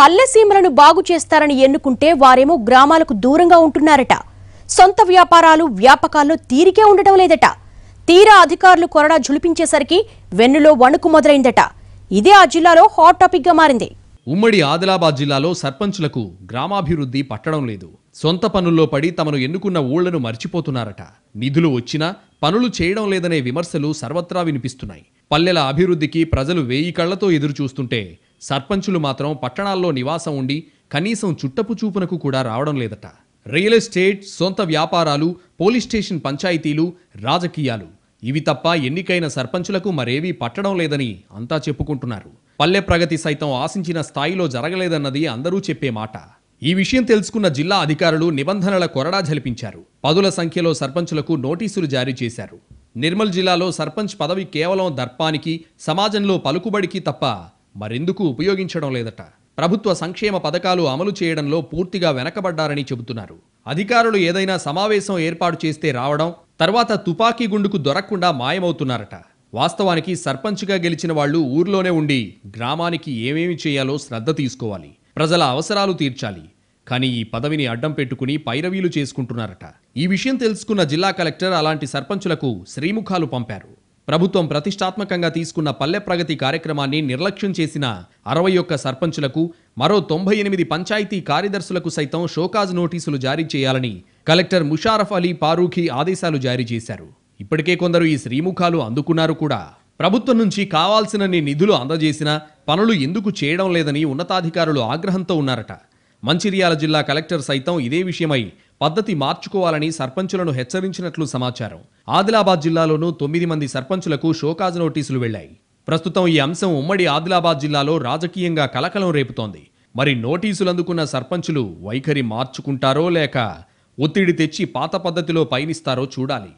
పల్లెసీమలను బాగు చేస్తారని ఎన్నుకుంటే వారేమో గ్రామాలకు దూరంగా ఉంటున్నారట సొంత వ్యాపారాలు వ్యాపకాల్లో తీరికే ఉండటం లేదట తీరా అధికారులు కొరడా ఝులిపించేసరికి వెన్నులో వణుకు మొదలైందట ఇదే ఆ జిల్లాలో హాట్ టాపిక్గా మారింది ఉమ్మడి ఆదిలాబాద్ జిల్లాలో సర్పంచులకు గ్రామాభివృద్ధి పట్టడం లేదు సొంత పనుల్లో పడి తమను ఎన్నుకున్న ఊళ్లను మర్చిపోతున్నారట నిధులు వచ్చినా పనులు చేయడం లేదనే విమర్శలు సర్వత్రా వినిపిస్తున్నాయి పల్లెల అభివృద్ధికి ప్రజలు వేయి కళ్లతో ఎదురు చూస్తుంటే సర్పంచులు మాత్రం పట్టణాల్లో నివాసం ఉండి కనీసం చుట్టపు చూపునకు కూడా రావడం లేదట రియల్ ఎస్టేట్ సొంత వ్యాపారాలు పోలీస్ స్టేషన్ పంచాయతీలు రాజకీయాలు ఇవి తప్ప ఎన్నికైన సర్పంచులకు మరేవీ పట్టడం లేదని అంతా చెప్పుకుంటున్నారు పల్లె ప్రగతి సైతం ఆశించిన స్థాయిలో జరగలేదన్నది అందరూ చెప్పే మాట ఈ విషయం తెలుసుకున్న జిల్లా అధికారులు నిబంధనల కొరడా జలిపించారు పదుల సంఖ్యలో సర్పంచులకు నోటీసులు జారీ చేశారు నిర్మల్ జిల్లాలో సర్పంచ్ పదవి కేవలం దర్పానికి సమాజంలో పలుకుబడికి తప్ప మరెందుకు ఉపయోగించడం లేదట ప్రభుత్వ సంక్షేమ పథకాలు అమలు చేయడంలో పూర్తిగా వెనకబడ్డారని చెబుతున్నారు అధికారులు ఏదైనా సమావేశం ఏర్పాటు చేస్తే రావడం తర్వాత తుపాకీ గుండుకు దొరకకుండా మాయమవుతున్నారట వాస్తవానికి సర్పంచ్గా గెలిచిన వాళ్ళు ఊర్లోనే ఉండి గ్రామానికి ఏమేమి చేయాలో శ్రద్ధ తీసుకోవాలి ప్రజల అవసరాలు తీర్చాలి కానీ ఈ పదవిని అడ్డం పెట్టుకుని పైరవీలు చేసుకుంటున్నారట ఈ విషయం తెలుసుకున్న జిల్లా కలెక్టర్ అలాంటి సర్పంచులకు శ్రీముఖాలు పంపారు ప్రభుత్వం ప్రతిష్టాత్మకంగా తీసుకున్న పల్లె ప్రగతి కార్యక్రమాన్ని నిర్లక్ష్యం చేసిన అరవై ఒక్క సర్పంచులకు మరో తొంభై ఎనిమిది పంచాయతీ కార్యదర్శులకు సైతం షోకాజ్ నోటీసులు జారీ చేయాలని కలెక్టర్ ముషారఫ్ అలీ పారూఖీ ఆదేశాలు జారీ చేశారు ఇప్పటికే కొందరు ఈ శ్రీముఖాలు అందుకున్నారు కూడా ప్రభుత్వం నుంచి కావాల్సినన్ని నిధులు అందజేసినా పనులు ఎందుకు చేయడం లేదని ఉన్నతాధికారులు ఆగ్రహంతో ఉన్నారట మంచిర్యాల జిల్లా కలెక్టర్ సైతం ఇదే విషయమై పద్ధతి మార్చుకోవాలని సర్పంచులను హెచ్చరించినట్లు సమాచారం ఆదిలాబాద్ జిల్లాలోనూ తొమ్మిది మంది సర్పంచులకు షోకాజ్ నోటీసులు వెళ్లాయి ప్రస్తుతం ఈ అంశం ఉమ్మడి ఆదిలాబాద్ జిల్లాలో రాజకీయంగా కలకలం రేపుతోంది మరి నోటీసులు అందుకున్న సర్పంచులు వైఖరి మార్చుకుంటారో లేక ఒత్తిడి తెచ్చి పాత పద్ధతిలో పయనిస్తారో చూడాలి